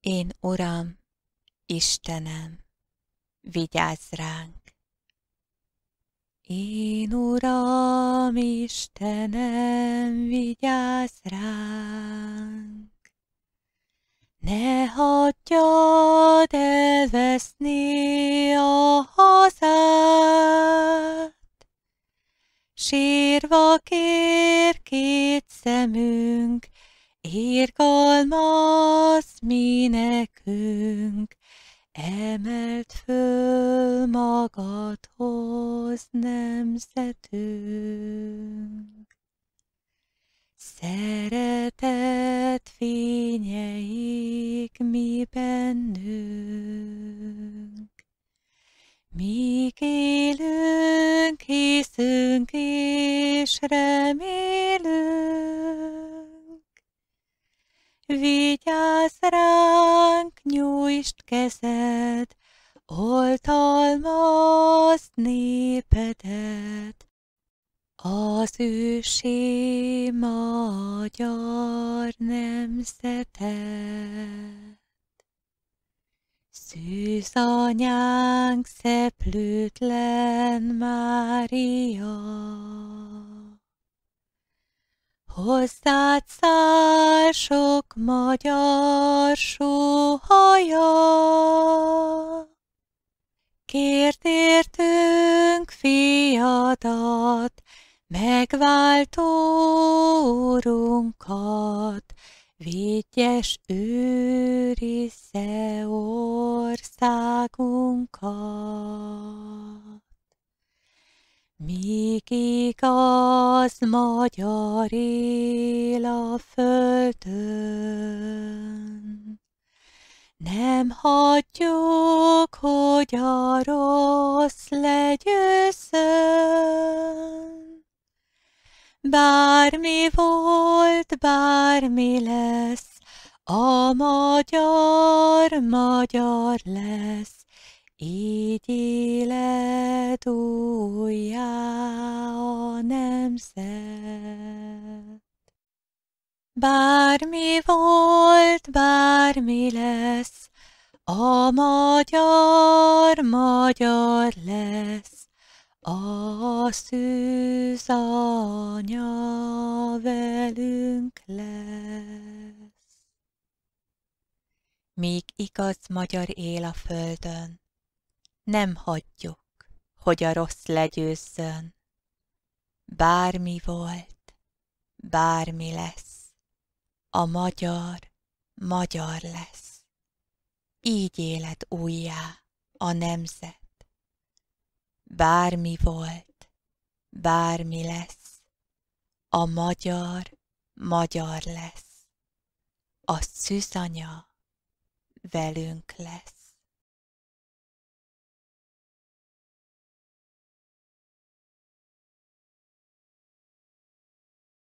Én Uram, Istenem, vigyázz ránk! Én Uram, Istenem, vigyázz ránk! Ne hagyjad elveszni a hazát, sírva kér két szemű Irgalmaz mi nekünk, emelt föl magadhoz nemzetünk. Szeretet fényeik mi bennünk, míg élünk, hiszünk és reméljünk, Vigyázz ránk, nyújtsd kezed, oltalmazd népedet. Az ősi magyar nemzetet. Szűz anyánk szeplőtlen Mária, Hozzád száll sok magyar sóhaja, Kért értünk fiadat, megváltó úrunkat, Védjes őrisze országunkat. Még igaz magyar él a földön, nem hagyjuk, hogy a rossz legyőzön. Bármi volt, bármi lesz, a magyar magyar lesz, így élet méltójá a nemzet. Bármi volt, bármi lesz, a magyar magyar lesz, a szűz anya velünk lesz. Míg igaz magyar él a földön, nem hagyjuk, hogy a rossz legyőzzön. Bármi volt, bármi lesz, a magyar magyar lesz. Így élet újjá a nemzet. Bármi volt, bármi lesz, a magyar magyar lesz. A szűzanya velünk lesz.